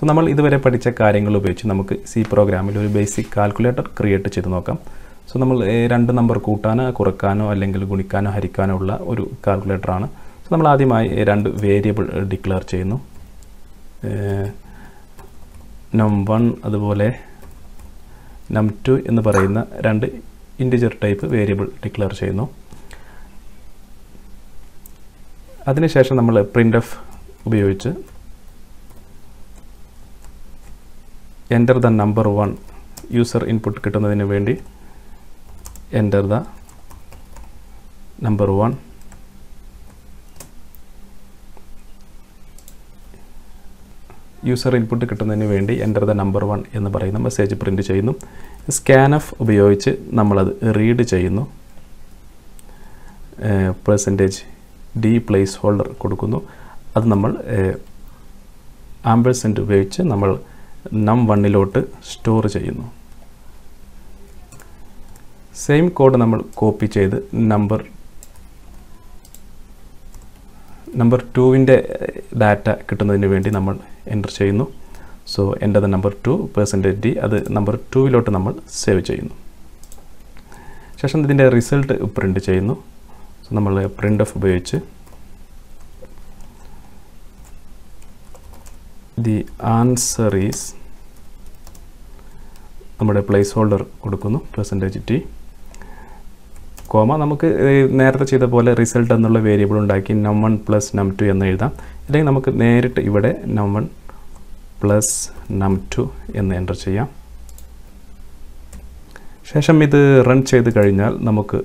so നമ്മൾ ഇതുവരെ പഠിച്ച കാര്യങ്ങൾ ഉപയോഗിച്ച് നമുക്ക് സി പ്രോഗ്രാമിൽ ഒരു ബേസിക് കാൽക്കുലേറ്റർ ക്രിയേറ്റ് ചെയ്ത് നോക്കാം സോ നമ്മൾ രണ്ട് നമ്പർ കൂട്ടാനോ കുറക്കാനോ അല്ലെങ്കിൽ ഗുണിക്കാനോ ഹരിക്കാനോ ഉള്ള ഒരു കാൽക്കുലേറ്ററാണ് സോ നമ്മൾ ആദ്യമായി രണ്ട് വേരിയബിൾ ഡിക്ലെയർ ചെയ്യുന്നു നം വൺ അതുപോലെ നം ടു എന്ന് പറയുന്ന രണ്ട് ഇൻഡിജർ ടൈപ്പ് വേരിയബിൾ ഡിക്ലെയർ ചെയ്യുന്നു അതിനുശേഷം നമ്മൾ പ്രിൻ്റ് എഫ് ഉപയോഗിച്ച് enter the number one user input കിട്ടുന്നതിന് വേണ്ടി enter the number one user input കിട്ടുന്നതിന് വേണ്ടി എൻ്റർ ദ നമ്പർ വൺ എന്ന് പറയുന്ന മെസ്സേജ് പ്രിൻറ്റ് ചെയ്യുന്നു സ്കാനഫ് ഉപയോഗിച്ച് നമ്മളത് റീഡ് ചെയ്യുന്നു പെർസെൻറ്റേജ് ഡി പ്ലേസ് ഹോൾഡർ കൊടുക്കുന്നു അത് നമ്മൾ ആംബേഴ്സെൻ്റ് ഉപയോഗിച്ച് നമ്മൾ നം വണ്ണിലോട്ട് സ്റ്റോർ ചെയ്യുന്നു സെയിം കോഡ് നമ്മൾ കോപ്പി ചെയ്ത് നമ്പർ നമ്പർ ടുവിൻ്റെ ഡാറ്റ കിട്ടുന്നതിന് വേണ്ടി നമ്മൾ എൻ്റർ ചെയ്യുന്നു സോ എൻ്റെ നമ്പർ ടു പേഴ്സൻറ്റേജ് ഡി അത് നമ്പർ ടുവിലോട്ട് നമ്മൾ സേവ് ചെയ്യുന്നു ശേഷം ഇതിൻ്റെ റിസൾട്ട് പ്രിൻ്റ് ചെയ്യുന്നു സോ നമ്മൾ പ്രിൻ്റ് ഓഫ് ഉപയോഗിച്ച് ദി ആൻസർ ഈസ് നമ്മുടെ പ്ലേസ് ഹോൾഡർ കൊടുക്കുന്നു പെർസെൻറ്റേജ് ടി കോമ നമുക്ക് നേരത്തെ ചെയ്ത പോലെ റിസൾട്ട് എന്നുള്ള വേരിയബിൾ ഉണ്ടാക്കി നം വൺ പ്ലസ് നം ടു എന്ന് എഴുതാം അല്ലെങ്കിൽ നമുക്ക് നേരിട്ട് ഇവിടെ num one plus num two എന്ന് എൻ്റർ ചെയ്യാം ശേഷം ഇത് റൺ ചെയ്ത് കഴിഞ്ഞാൽ നമുക്ക്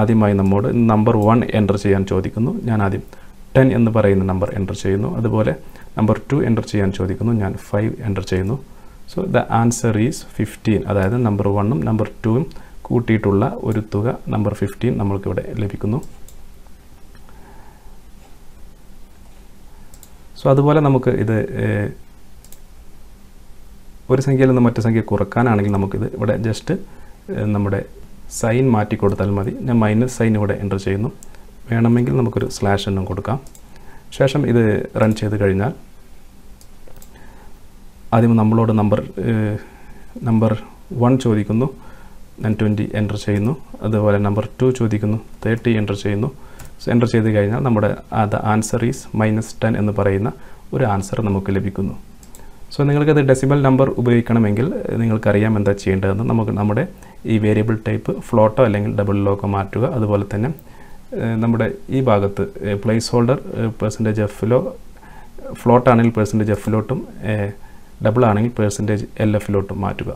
ആദ്യമായി നമ്മോട് നമ്പർ വൺ എൻ്റർ ചെയ്യാൻ ചോദിക്കുന്നു ഞാൻ ആദ്യം ടെൻ എന്ന് പറയുന്ന നമ്പർ എൻ്റർ ചെയ്യുന്നു അതുപോലെ നമ്പർ ടു എൻ്റർ ചെയ്യാൻ ചോദിക്കുന്നു ഞാൻ ഫൈവ് എൻ്റർ ചെയ്യുന്നു so the answer is fifteen അതായത് നമ്പർ വണ്ണും നമ്പർ ടുവും കൂട്ടിയിട്ടുള്ള ഒരു തുക നമ്പർ ഫിഫ്റ്റീൻ നമ്മൾക്കിവിടെ ലഭിക്കുന്നു സോ അതുപോലെ നമുക്ക് ഇത് ഒരു സംഖ്യയിൽ നിന്ന് മറ്റു സംഖ്യ കുറക്കാനാണെങ്കിൽ നമുക്കിത് ഇവിടെ ജസ്റ്റ് നമ്മുടെ സൈൻ മാറ്റി കൊടുത്താൽ മതി ഞാൻ മൈനസ് സൈൻ ഇവിടെ എൻ്റർ ചെയ്യുന്നു വേണമെങ്കിൽ നമുക്കൊരു സ്ലാഷ് എണ്ണം കൊടുക്കാം ശേഷം ഇത് റൺ ചെയ്ത് കഴിഞ്ഞാൽ ആദ്യം നമ്മളോട് നമ്പർ നമ്പർ വൺ ചോദിക്കുന്നു ഞാൻ ട്വൻറ്റി എൻ്റർ ചെയ്യുന്നു അതുപോലെ നമ്പർ ടു ചോദിക്കുന്നു തേർട്ടി എൻ്റർ ചെയ്യുന്നു എൻ്റർ ചെയ്ത് കഴിഞ്ഞാൽ നമ്മുടെ the answer is minus ten എന്ന് പറയുന്ന ഒരു ആൻസർ നമുക്ക് ലഭിക്കുന്നു സോ നിങ്ങൾക്കത് ഡെസിബൽ നമ്പർ ഉപയോഗിക്കണമെങ്കിൽ നിങ്ങൾക്കറിയാം എന്താ ചെയ്യേണ്ടതെന്ന് നമുക്ക് നമ്മുടെ ഈ വേരിയബിൾ ടൈപ്പ് ഫ്ലോട്ടോ അല്ലെങ്കിൽ ഡബിൾ മാറ്റുക അതുപോലെ തന്നെ നമ്മുടെ ഈ ഭാഗത്ത് പ്ലേസ് ഹോൾഡർ പെർസെൻറ്റേജ് എഫിലോ ഫ്ലോട്ട് ആണെങ്കിൽ പെർസെൻറ്റേജ് എഫിലോട്ടും ഡബിൾ ആണെങ്കിൽ പെർസെൻറ്റേജ് എൽ എഫിലോട്ടും മാറ്റുക